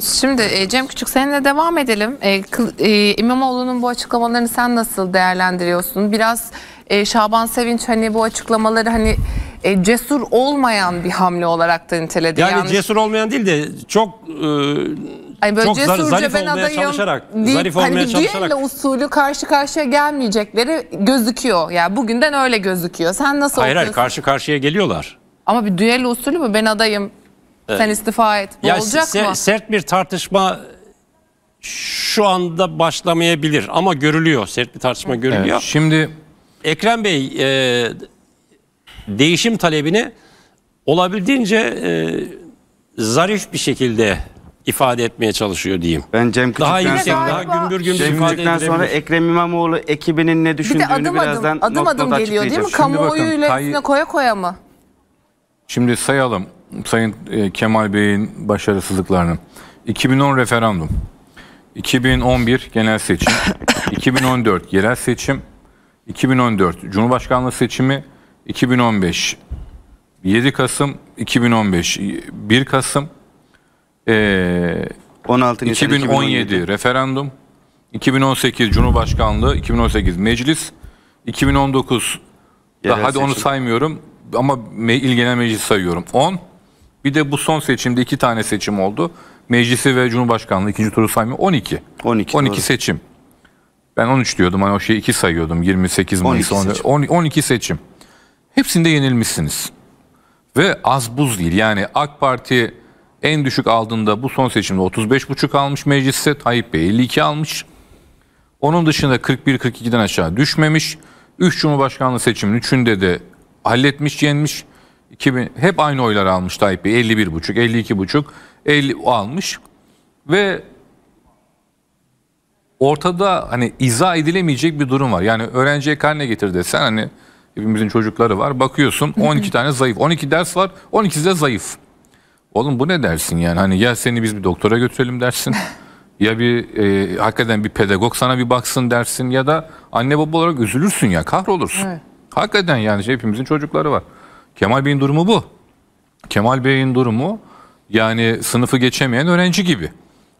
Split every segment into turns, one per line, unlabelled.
Şimdi e, Cem Küçük seninle devam edelim. E, e, İmamoğlu'nun bu açıklamalarını sen nasıl değerlendiriyorsun? Biraz Şaban Sevinç hani bu açıklamaları hani cesur olmayan bir hamle olarak da niteledi. Yani Yanlış.
cesur olmayan değil de çok e, böyle çok cesurca zarif ben adayım çalışarak, deyip, zarif hani, olmaya hani çalışarak.
usulü karşı karşıya gelmeyecekleri gözüküyor. Yani bugünden öyle gözüküyor. Sen nasıl Hayır hayır
karşı karşıya geliyorlar.
Ama bir düello usulü mü ben adayım Evet. Sen istifa et. Bu ya olacak se mı? Sert
bir tartışma şu anda başlamayabilir ama görülüyor. Sert bir tartışma görülüyor. Evet, şimdi Ekrem Bey e, değişim talebini olabildiğince e, zarif bir şekilde ifade etmeye çalışıyor diyeyim. Ben Cem Küçük'ten daha yüksek, daha gümbür gümbür Cem ifade sonra Ekrem İmamoğlu ekibinin ne düşündüğünü bir de adım birazdan adım, adım, adım geliyor değil mi? Kamuoyu ile üstüne
koya koya mı?
Şimdi sayalım. Sayın Kemal Bey'in başarısızlıklarını. 2010 referandum, 2011 genel seçim, 2014 yerel seçim, 2014 Cumhurbaşkanlığı seçimi, 2015 7 Kasım 2015 1 Kasım e, 16 Nisan 2017, 2017 referandum 2018 Cumhurbaşkanlığı 2018 meclis 2019 Yerel hadi seçim. onu saymıyorum ama il genel meclis sayıyorum 10 bir de bu son seçimde iki tane seçim oldu. Meclisi ve Cumhurbaşkanlığı ikinci turu saymıyor. 12. 12, 12 doğru. seçim. Ben 13 diyordum hani o şey 2 sayıyordum. 28 Mayıs 12 seçim. 10, 12 seçim. Hepsinde yenilmişsiniz. Ve az buz değil. Yani AK Parti en düşük aldığında bu son seçimde 35,5 almış mecliste. Tayyip Bey 52 almış. Onun dışında 41-42'den aşağı düşmemiş. 3 Cumhurbaşkanlığı seçiminin 3'ünde de halletmiş, yenmiş. 2000 hep aynı oylar almış Tayyip Bey. 51,5, 52,5, 50 almış ve ortada hani izah edilemeyecek bir durum var. Yani öğrenciye karne getir desen hani hepimizin çocukları var. Bakıyorsun 12 tane zayıf. 12 ders var. 12'si de zayıf. Oğlum bu ne dersin yani? Hani ya seni biz bir doktora götürelim dersin. ya bir e, hakikaten bir pedagog sana bir baksın dersin ya da anne baba olarak üzülürsün ya kahrolursun. Evet. Hakikaten yani şey, hepimizin çocukları var. Kemal Bey'in durumu bu. Kemal Bey'in durumu yani sınıfı geçemeyen öğrenci gibi.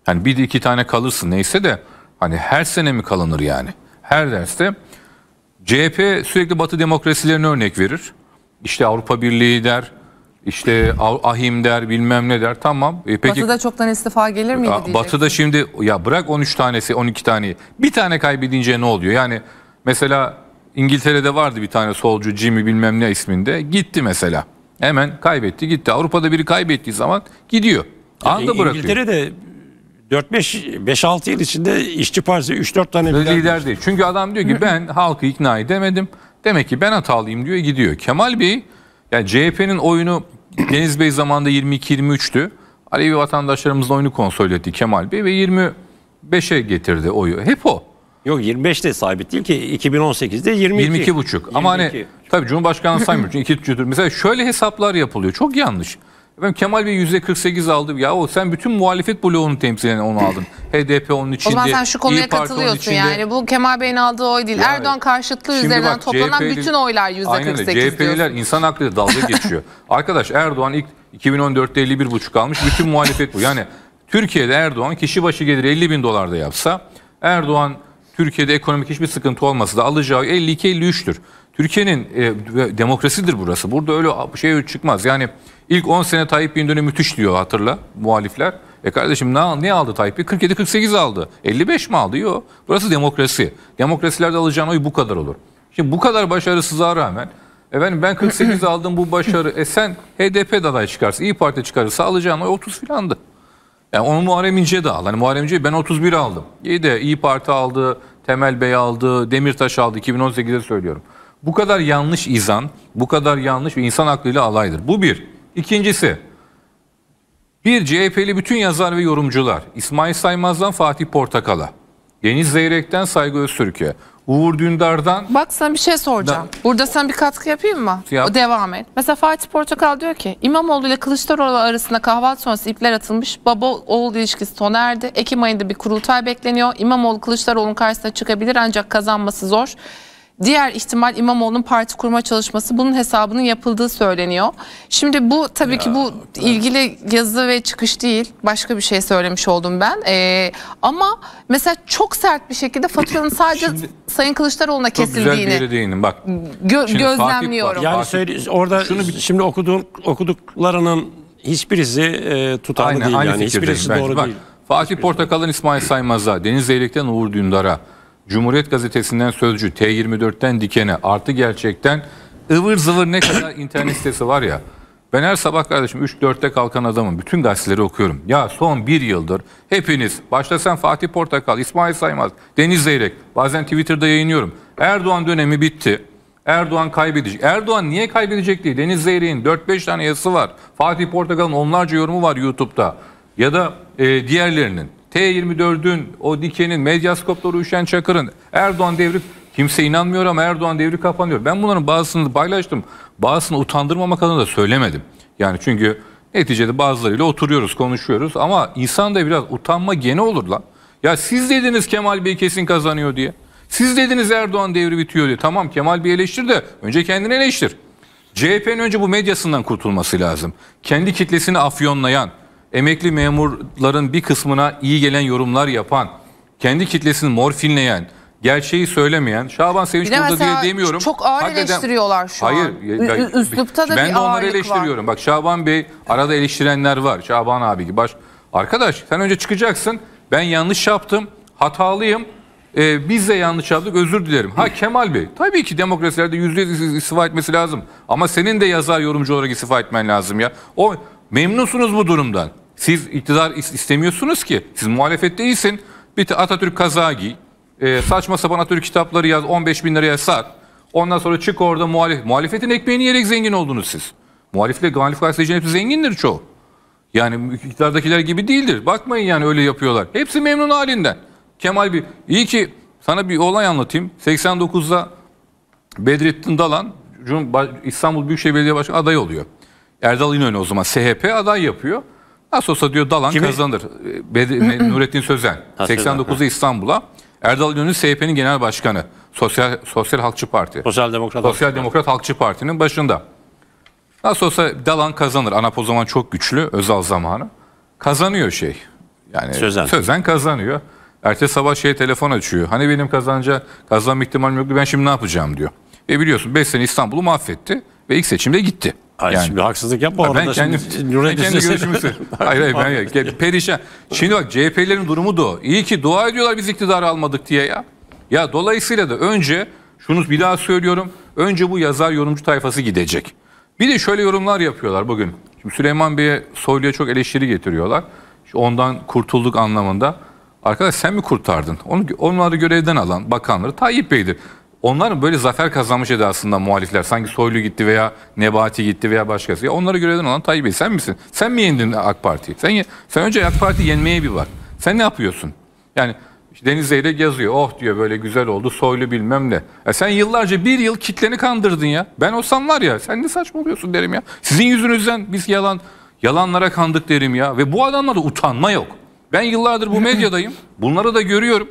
Yani bir iki tane kalırsın neyse de hani her sene mi kalınır yani? Her derste CHP sürekli Batı demokrasilerine örnek verir. İşte Avrupa Birliği der, işte ahim der bilmem ne der tamam. E peki, Batı'da
çoktan istifa gelir miydi diyecek. Batı'da
şimdi ya bırak 13 tanesi 12 tane bir tane kaybedince ne oluyor? Yani mesela İngiltere'de vardı bir tane solcu Jimmy bilmem ne isminde. Gitti mesela. Hemen kaybetti gitti. Avrupa'da biri kaybettiği zaman gidiyor. Anda yani bırakıyor. İngiltere'de 4-5-6 yıl içinde işçi partisi 3-4 tane lider, lider değil. Çünkü adam diyor ki ben halkı ikna edemedim. Demek ki ben hatalıyım diyor gidiyor. Kemal Bey yani CHP'nin oyunu Deniz Bey zamanında 22-23'tü. Alevi vatandaşlarımızın oyunu konsol etti Kemal Bey ve 25'e getirdi oyu. Hep o. Yok 25 de sabit değil ki 2018'de 22. 22 buçuk. Ama hani tabii Cumhurbaşkanı saymıyor. Çünkü iki tür. Mesela şöyle hesaplar yapılıyor. Çok yanlış. Efendim Kemal Bey yüzde 48 aldı. Ya o sen bütün muhalefet bloğunu temsil eden onu aldın. HDP onun içinde. O zaman sen şu konuya İYİ katılıyorsun yani.
Bu Kemal Bey'in aldığı oy değil. Yani- Erdoğan karşıtlığı üzerinden bak, toplanan CHP'li bütün oylar yüzde Aynen öyle. 48 diyorsun. CHP'liler
insan hakları dalga geçiyor. Arkadaş Erdoğan ilk 2014'te 51,5 almış. Bütün muhalefet bu. Yani Türkiye'de Erdoğan kişi başı gelir 50 bin dolar da yapsa Erdoğan Türkiye'de ekonomik hiçbir sıkıntı olmasa da alacağı 52-53'tür. Türkiye'nin e, demokrasidir burası. Burada öyle şey çıkmaz. Yani ilk 10 sene Tayyip Bey'in dönemi müthiş diyor hatırla muhalifler. E kardeşim ne, ne aldı Tayyip Bey? 47-48 aldı. 55 mi aldı? Yok. Burası demokrasi. Demokrasilerde alacağın oy bu kadar olur. Şimdi bu kadar başarısızlığa rağmen efendim ben 48 aldım bu başarı. E sen HDP aday çıkarsa, İyi Parti çıkarırsa alacağın oy 30 filandı. Yani e, onu Muharrem İnce de al. Hani Muharrem İnce'yi ben 31 aldım. İyi de İyi Parti aldı, Temel Bey aldı, Demirtaş aldı 2018'de söylüyorum. Bu kadar yanlış izan, bu kadar yanlış ve insan aklıyla alaydır. Bu bir. İkincisi, bir CHP'li bütün yazar ve yorumcular İsmail Saymaz'dan Fatih Portakal'a, Deniz Zeyrek'ten Saygı Öztürk'e, Uğur Dündar'dan...
Bak sana bir şey
soracağım. Da...
Burada sen bir katkı yapayım mı? Yap. devam et. Mesela Fatih Portakal diyor ki İmamoğlu ile Kılıçdaroğlu arasında kahvaltı sonrası ipler atılmış. Baba oğul ilişkisi sona erdi. Ekim ayında bir kurultay bekleniyor. İmamoğlu Kılıçdaroğlu'nun karşısına çıkabilir ancak kazanması zor. Diğer ihtimal İmamoğlu'nun parti kurma çalışması bunun hesabının yapıldığı söyleniyor. Şimdi bu tabii ya, ki bu evet. ilgili yazı ve çıkış değil. Başka bir şey söylemiş oldum ben. Ee, ama mesela çok sert bir şekilde faturanın sadece şimdi, Sayın Kılıçdaroğlu'na kesildiğini. güzel bir bak. Gö gözlemliyorum. Fatih, yani söyle,
orada şunu şimdi okuduğum okuduklarının hiçbirisi e, tutarlı Aynen, değil yani. Hiçbirisi doğru bence. değil. Fatih Portakal'ın İsmail Saymaz'a, Deniz Zeyrek'ten Uğur Dündar'a, Cumhuriyet Gazetesi'nden Sözcü, T24'ten Diken'e artı gerçekten ıvır zıvır ne kadar internet sitesi var ya. Ben her sabah kardeşim 3-4'te kalkan adamın Bütün gazeteleri okuyorum. Ya son bir yıldır hepiniz, başta sen Fatih Portakal, İsmail Saymaz, Deniz Zeyrek, bazen Twitter'da yayınlıyorum. Erdoğan dönemi bitti. Erdoğan kaybedecek. Erdoğan niye kaybedecek diye. Deniz Zeyrek'in 4-5 tane yazısı var. Fatih Portakal'ın onlarca yorumu var YouTube'da. Ya da e, diğerlerinin. T24'ün o dikenin medyaskopları üşen Çakır'ın Erdoğan devri kimse inanmıyor ama Erdoğan devri kapanıyor. Ben bunların bazısını paylaştım. Bazısını utandırmamak adına da söylemedim. Yani çünkü neticede bazılarıyla oturuyoruz, konuşuyoruz ama insan da biraz utanma gene olur lan. Ya siz dediniz Kemal Bey kesin kazanıyor diye. Siz dediniz Erdoğan devri bitiyor diye. Tamam Kemal Bey eleştir de önce kendini eleştir. CHP'nin önce bu medyasından kurtulması lazım. Kendi kitlesini afyonlayan, emekli memurların bir kısmına iyi gelen yorumlar yapan, kendi kitlesini morfinleyen, gerçeği söylemeyen Şaban Sevinç bir burada diye demiyorum. Çok ağır Hakikaten, eleştiriyorlar şu hayır, an. Hayır. Üslupta da ben bir de onları eleştiriyorum. Var. Bak Şaban Bey arada eleştirenler var. Şaban abi gibi baş. Arkadaş sen önce çıkacaksın. Ben yanlış yaptım. Hatalıyım. Ee, biz de yanlış yaptık özür dilerim. Ha Kemal Bey tabii ki demokrasilerde yüzde istifa etmesi lazım. Ama senin de yazar yorumcu olarak istifa etmen lazım ya. O memnunsunuz bu durumdan. Siz iktidar istemiyorsunuz ki. Siz muhalefet değilsin. Bir de Atatürk kazağı giy. Ee, saçma sapan Atatürk kitapları yaz. 15 bin liraya sat. Ondan sonra çık orada muhalif. Muhalefetin ekmeğini yerek zengin oldunuz siz. Muhalifle muhalif gazetecilerin hepsi zengindir çoğu. Yani iktidardakiler gibi değildir. Bakmayın yani öyle yapıyorlar. Hepsi memnun halinden. Kemal bir iyi ki sana bir olay anlatayım. 89'da Bedrettin Dalan İstanbul Büyükşehir Belediye Başkanı aday oluyor. Erdal İnönü o zaman SHP aday yapıyor. Nasıl olsa diyor Dalan Kimi? kazanır. Ee, Bedi, Nurettin Sözen. 89'u İstanbul'a. Erdal Gönül CHP'nin genel başkanı. Sosyal Sosyal Halkçı Parti. Sosyal Demokrat, Sosyal Halkçı Demokrat Halkçı Parti'nin başında. Nasıl olsa Dalan kazanır. ANAP o zaman çok güçlü. Özal zamanı. Kazanıyor şey. Yani Sözen. Sözen kazanıyor. Ertesi sabah şey telefon açıyor. Hani benim kazanca kazanma ihtimalim yoktu ben şimdi ne yapacağım diyor. Ve biliyorsun 5 sene İstanbul'u mahvetti ve ilk seçimde gitti. Ay, yani. şimdi haksızlık yapma orada. Ben kendi, ben kendi görüşümü Hayır hayır ben ya, perişan. Şimdi bak CHP'lerin durumu da o. İyi ki dua ediyorlar biz iktidarı almadık diye ya. Ya dolayısıyla da önce şunu bir daha söylüyorum. Önce bu yazar yorumcu tayfası gidecek. Bir de şöyle yorumlar yapıyorlar bugün. Şimdi Süleyman Bey'e Soylu'ya çok eleştiri getiriyorlar. İşte ondan kurtulduk anlamında. Arkadaş sen mi kurtardın? Onu, onları görevden alan bakanları Tayyip Bey'dir. Onlar böyle zafer kazanmış aslında muhalifler. Sanki Soylu gitti veya Nebati gitti veya başkası. Ya onlara görevden olan Tayyip Bey sen misin? Sen mi yendin AK Parti'yi? Sen, sen önce AK Parti yenmeye bir bak. Sen ne yapıyorsun? Yani işte Deniz Zeyrek yazıyor. Oh diyor böyle güzel oldu. Soylu bilmem ne. E sen yıllarca bir yıl kitleni kandırdın ya. Ben olsam var ya sen ne saçmalıyorsun derim ya. Sizin yüzünüzden biz yalan yalanlara kandık derim ya. Ve bu adamlarda utanma yok. Ben yıllardır bu medyadayım. Bunları da görüyorum.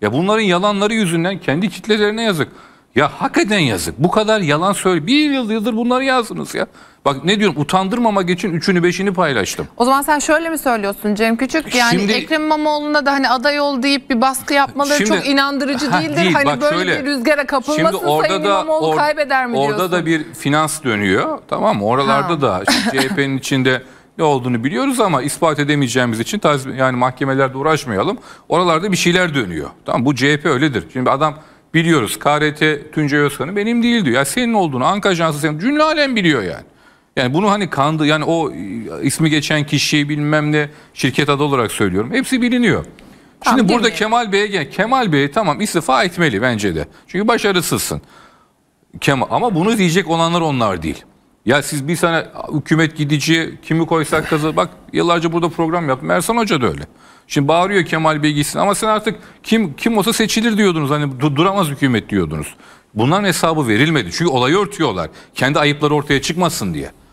Ya bunların yalanları yüzünden kendi kitlelerine yazık. Ya hak eden yazık. Bu kadar yalan söyle. Bir yıl yıldır bunları yazdınız ya. Bak ne diyorum utandırmamak için üçünü beşini paylaştım.
O zaman sen şöyle mi söylüyorsun Cem Küçük? E yani Şimdi, Ekrem İmamoğlu'na da hani aday ol deyip bir baskı yapmaları şimdi, çok inandırıcı ha, değildir. Değil, hani bak böyle şöyle, bir rüzgara kapılmasın şimdi orada Sayın da, İmamoğlu or, kaybeder mi diyorsun? Orada da
bir finans dönüyor. Tamam mı? Oralarda ha. da CHP'nin içinde ne olduğunu biliyoruz ama ispat edemeyeceğimiz için taz, yani mahkemelerde uğraşmayalım. Oralarda bir şeyler dönüyor. Tamam bu CHP öyledir. Şimdi adam biliyoruz KRT Tuncay Özkan'ı benim değil diyor. Ya senin olduğunu Ankara Ajansı senin cümle alem biliyor yani. Yani bunu hani kandı yani o ismi geçen kişiyi bilmem ne şirket adı olarak söylüyorum. Hepsi biliniyor. Tamam, Şimdi burada mi? Kemal Bey'e Kemal Bey tamam istifa etmeli bence de. Çünkü başarısızsın. Kemal ama bunu diyecek olanlar onlar değil. Ya siz bir sene hükümet gidici kimi koysak kazı. Bak yıllarca burada program yaptım. Ersan Hoca da öyle. Şimdi bağırıyor Kemal Bey gitsin ama sen artık kim kim olsa seçilir diyordunuz. Hani duramaz hükümet diyordunuz. Bunların hesabı verilmedi. Çünkü olayı örtüyorlar. Kendi ayıpları ortaya çıkmasın diye.